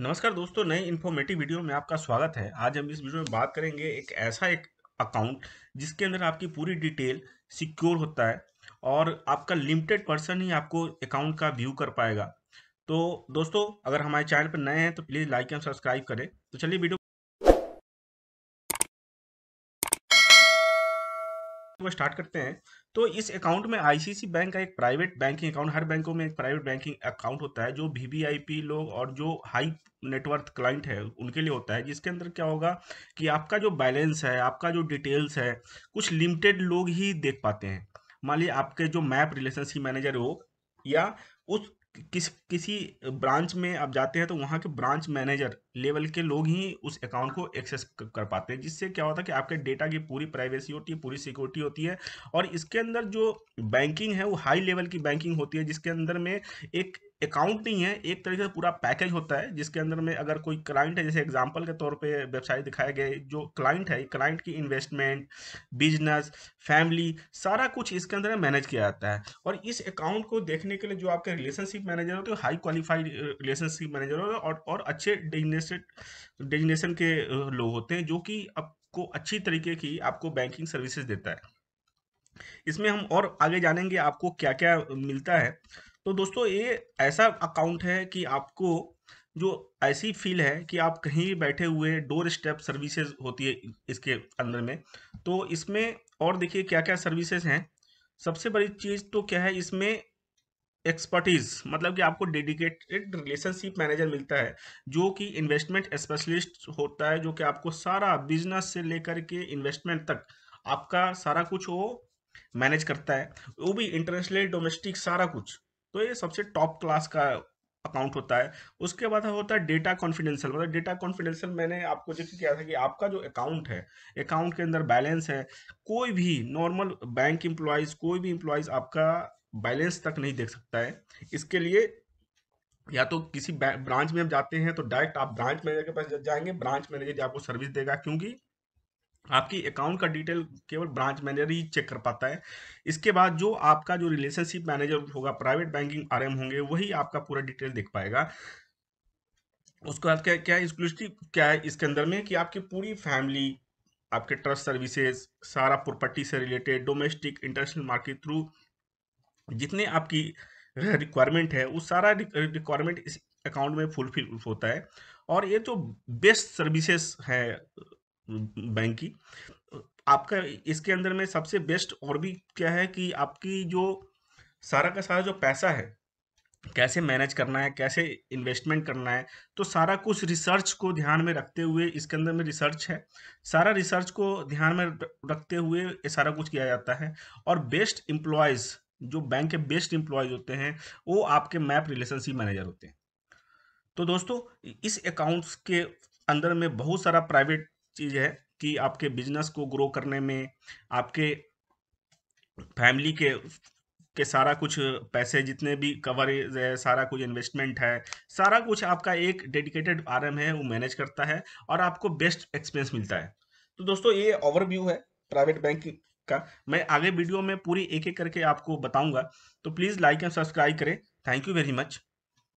नमस्कार दोस्तों नए इन्फॉर्मेटिव वीडियो में आपका स्वागत है आज हम इस वीडियो में बात करेंगे एक ऐसा एक अकाउंट जिसके अंदर आपकी पूरी डिटेल सिक्योर होता है और आपका लिमिटेड पर्सन ही आपको अकाउंट का व्यू कर पाएगा तो दोस्तों अगर हमारे चैनल पर नए हैं तो प्लीज़ लाइक एंड सब्सक्राइब करें तो चलिए वीडियो को स्टार्ट करते हैं तो इस अकाउंट में आईसीसी बैंक का एक प्राइवेट बैंकिंग अकाउंट हर बैंकों में एक प्राइवेट बैंकिंग अकाउंट होता है जो वीवीआईपी लोग और जो हाई नेटवर्थ क्लाइंट है उनके लिए होता है जिसके अंदर क्या होगा कि आपका जो बैलेंस है आपका जो डिटेल्स है कुछ लिमिटेड लोग ही देख पाते हैं मान लीजिए आपके जो मैप रिलेशनशिप मैनेजर हो या उस किस किसी ब्रांच में आप जाते हैं तो वहाँ के ब्रांच मैनेजर लेवल के लोग ही उस अकाउंट को एक्सेस कर पाते हैं जिससे क्या होता है कि आपके डेटा की पूरी प्राइवेसी होती है पूरी सिक्योरिटी होती है और इसके अंदर जो बैंकिंग है वो हाई लेवल की बैंकिंग होती है जिसके अंदर में एक अकाउंट नहीं है एक तरीके से पूरा पैकेज होता है जिसके अंदर में अगर कोई क्लाइंट है जैसे एग्जांपल के तौर पे वेबसाइट दिखाया गया जो क्लाइंट है क्लाइंट की इन्वेस्टमेंट बिजनेस फैमिली सारा कुछ इसके अंदर मैनेज किया जाता है और इस अकाउंट को देखने के लिए जो आपके रिलेशनशिप मैनेजर होते हैं हाई क्वालिफाइड रिलेशनशिप मैनेजर होते हैं और, और अच्छे डेजिग्नेटेड डेजिग्नेशन के लोग होते हैं जो कि आपको अच्छी तरीके की आपको बैंकिंग सर्विसेज देता है इसमें हम और आगे जानेंगे आपको क्या क्या मिलता है तो दोस्तों ये ऐसा अकाउंट है कि आपको जो ऐसी फील है कि आप कहीं भी बैठे हुए डोर स्टेप सर्विसेज होती है इसके अंदर में तो इसमें और देखिए क्या क्या सर्विसेज हैं सबसे बड़ी चीज़ तो क्या है इसमें एक्सपर्टीज़ मतलब कि आपको डेडिकेटेड रिलेशनशिप मैनेजर मिलता है जो कि इन्वेस्टमेंट स्पेशलिस्ट होता है जो कि आपको सारा बिजनेस से लेकर के इन्वेस्टमेंट तक आपका सारा कुछ वो मैनेज करता है वो भी इंटरनेशनल डोमेस्टिक सारा कुछ तो ये सबसे टॉप क्लास का अकाउंट होता है उसके बाद होता है डेटा कॉन्फिडेंशियल मतलब डेटा कॉन्फिडेंशियल मैंने आपको जिक्र किया था कि आपका जो अकाउंट है अकाउंट के अंदर बैलेंस है कोई भी नॉर्मल बैंक एम्प्लॉयज कोई भी एम्प्लॉयज आपका बैलेंस तक नहीं देख सकता है इसके लिए या तो किसी ब्रांच में आप जाते हैं तो डायरेक्ट आप ब्रांच मैनेजर के पास जाएंगे ब्रांच मैनेजर आपको सर्विस देगा क्योंकि आपकी अकाउंट का डिटेल केवल ब्रांच मैनेजर ही चेक कर पाता है इसके बाद जो आपका जो रिलेशनशिप मैनेजर होगा प्राइवेट बैंकिंग आरएम होंगे वही आपका पूरा डिटेल देख पाएगा उसके बाद क्या क्या है क्या है इसके अंदर में कि आपकी पूरी फैमिली आपके ट्रस्ट सर्विसेज सारा प्रॉपर्टी से related domestic international market through जितने आपकी रिक्वायरमेंट है उस सारा रिक्वायरमेंट इस अकाउंट में फुलफिल होता है और ये जो बेस्ट सर्विसेज है बैंक की आपका इसके अंदर में सबसे बेस्ट और भी क्या है कि आपकी जो सारा का सारा जो पैसा है कैसे मैनेज करना है कैसे इन्वेस्टमेंट करना है तो सारा कुछ रिसर्च को ध्यान में रखते हुए इसके अंदर में रिसर्च है सारा रिसर्च को ध्यान में रखते हुए ये सारा कुछ किया जाता है और बेस्ट एम्प्लॉयज़ जो बैंक के बेस्ट एम्प्लॉयज़ होते हैं वो आपके मैप रिलेशनशिप मैनेजर होते हैं तो दोस्तों इस अकाउंट्स के अंदर में बहुत सारा प्राइवेट चीज़ है कि आपके बिजनेस को ग्रो करने में आपके फैमिली के के सारा कुछ पैसे जितने भी कवरेज है सारा कुछ इन्वेस्टमेंट है सारा कुछ आपका एक डेडिकेटेड आरएम है वो मैनेज करता है और आपको बेस्ट एक्सपीरियंस मिलता है तो दोस्तों ये ओवरव्यू है प्राइवेट बैंकिंग का मैं आगे वीडियो में पूरी एक एक करके आपको बताऊंगा तो प्लीज़ लाइक एंड सब्सक्राइब करें थैंक यू वेरी मच